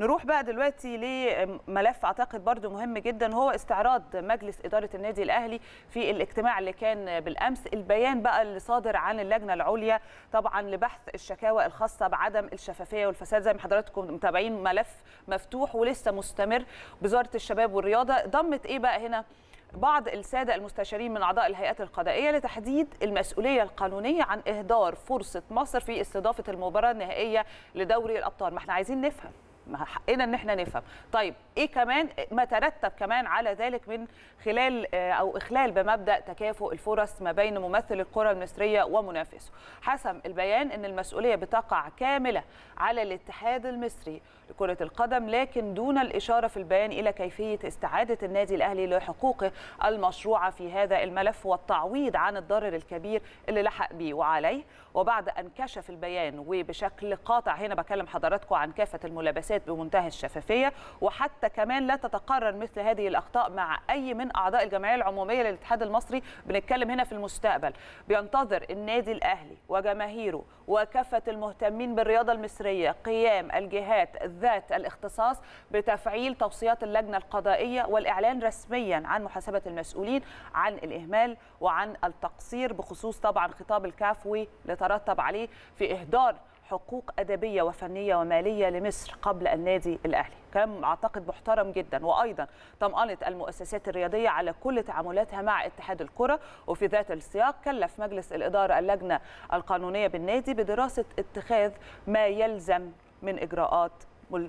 نروح بقى دلوقتي لملف اعتقد برضو مهم جدا هو استعراض مجلس اداره النادي الاهلي في الاجتماع اللي كان بالامس البيان بقى اللي صادر عن اللجنه العليا طبعا لبحث الشكاوى الخاصه بعدم الشفافيه والفساد زي ما حضراتكم متابعين ملف مفتوح ولسه مستمر بوزاره الشباب والرياضه ضمت ايه بقى هنا بعض السادة المستشارين من أعضاء الهيئات القضائية لتحديد المسؤولية القانونية عن إهدار فرصة مصر في استضافة المباراة النهائية لدوري الأبطال ما احنا عايزين نفهم حقنا ان احنا نفهم طيب ايه كمان ما ترتب كمان على ذلك من خلال آه، او اخلال بمبدا تكافؤ الفرص ما بين ممثل الكره المصريه ومنافسه حسم البيان ان المسؤوليه بتقع كامله على الاتحاد المصري لكره القدم لكن دون الاشاره في البيان الى كيفيه استعاده النادي الاهلي لحقوقه المشروعه في هذا الملف والتعويض عن الضرر الكبير اللي لحق بيه وعليه وبعد ان كشف البيان وبشكل قاطع هنا بكلم حضراتكم عن كافه الملابسات الانتخابات بمنتهى الشفافيه وحتى كمان لا تتقرر مثل هذه الاخطاء مع اي من اعضاء الجمعيه العموميه للاتحاد المصري بنتكلم هنا في المستقبل بينتظر النادي الاهلي وجماهيره وكافه المهتمين بالرياضه المصريه قيام الجهات ذات الاختصاص بتفعيل توصيات اللجنه القضائيه والاعلان رسميا عن محاسبه المسؤولين عن الاهمال وعن التقصير بخصوص طبعا خطاب الكاف لترتب عليه في اهدار حقوق أدبية وفنية ومالية لمصر قبل النادي الأهلي كلام أعتقد محترم جدا وأيضا طمأنت المؤسسات الرياضية على كل تعاملاتها مع اتحاد الكرة وفي ذات السياق كلف مجلس الإدارة اللجنة القانونية بالنادي بدراسة اتخاذ ما يلزم من إجراءات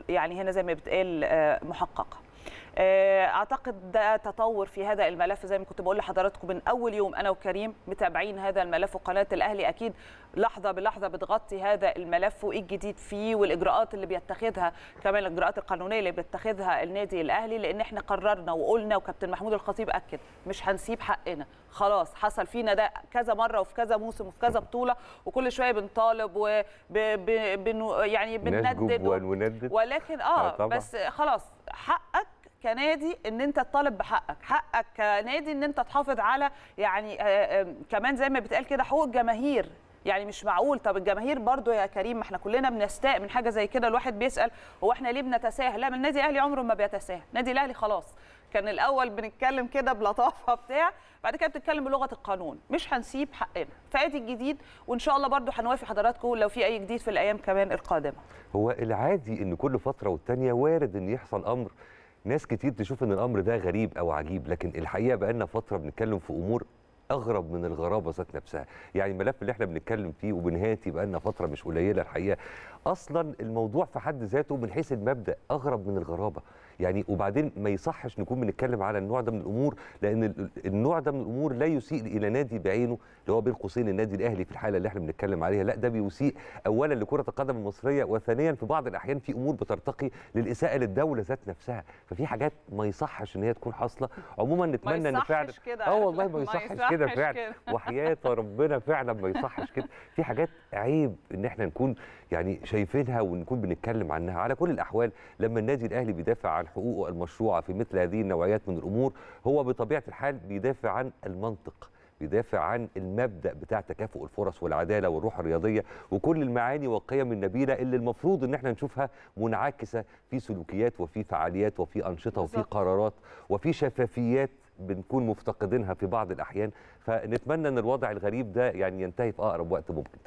يعني هنا زي ما بتقال آه، محققة آه، اعتقد ده تطور في هذا الملف زي ما كنت بقول لحضراتكم من اول يوم انا وكريم متابعين هذا الملف وقناه الاهلي اكيد لحظه بلحظه بتغطي هذا الملف وايه الجديد فيه والاجراءات اللي بيتخذها كمان الاجراءات القانونيه اللي بيتخذها النادي الاهلي لان احنا قررنا وقلنا وكابتن محمود الخطيب اكد مش هنسيب حقنا خلاص حصل فينا ده كذا مره وفي كذا موسم وفي كذا بطوله وكل شويه بنطالب و يعني بنندد ولكن اه, آه، بس خلاص حقك كنادي ان انت تطالب بحقك حقك كنادي ان انت تحافظ على يعني آه، كمان زي ما بتقال كده حقوق الجماهير يعني مش معقول طب الجماهير برضو يا كريم ما احنا كلنا بنستاء من حاجه زي كده الواحد بيسال هو احنا ليه بنتساهل لا من النادي الاهلي عمره ما بيتساهل النادي الاهلي خلاص كان الاول بنتكلم كده بلطافه بتاع بعد كده بتتكلم بلغه القانون مش هنسيب حقنا فادي الجديد وان شاء الله برضو هنوافي حضراتكم لو في اي جديد في الايام كمان القادمه هو العادي ان كل فتره والتانيه وارد ان يحصل امر ناس كتير تشوف ان الامر ده غريب او عجيب لكن الحقيقه بقالنا فتره بنتكلم في امور اغرب من الغرابه ذات نفسها يعني الملف اللي احنا بنتكلم فيه وبنهاتي بقالنا فتره مش قليله الحقيقه اصلا الموضوع في حد ذاته من حيث المبدا اغرب من الغرابه يعني وبعدين ما يصحش نكون بنتكلم على النوع ده من الامور لان النوع ده من الامور لا يسيء الى نادي بعينه اللي هو بين قوسين النادي الاهلي في الحاله اللي احنا بنتكلم عليها لا ده بيسيء اولا لكره القدم المصريه وثانيا في بعض الاحيان في امور بترتقي للاساءه للدوله ذات نفسها ففي حاجات ما يصحش ان هي تكون حاصله عموما نتمنى ان فعلا اه والله ما يصحش كده فعلا وحياه ربنا فعلا ما يصحش كده في حاجات عيب ان احنا نكون يعني شايفينها ونكون بنتكلم عنها على كل الاحوال لما النادي الاهلي بيدافع عن حقوقه المشروعه في مثل هذه النوعيات من الامور هو بطبيعه الحال بيدافع عن المنطق بيدافع عن المبدا بتاع تكافؤ الفرص والعداله والروح الرياضيه وكل المعاني والقيم النبيله اللي المفروض ان احنا نشوفها منعكسه في سلوكيات وفي فعاليات وفي انشطه وفي قرارات وفي شفافيات بنكون مفتقدينها في بعض الاحيان فنتمنى ان الوضع الغريب ده يعني ينتهي في اقرب وقت ممكن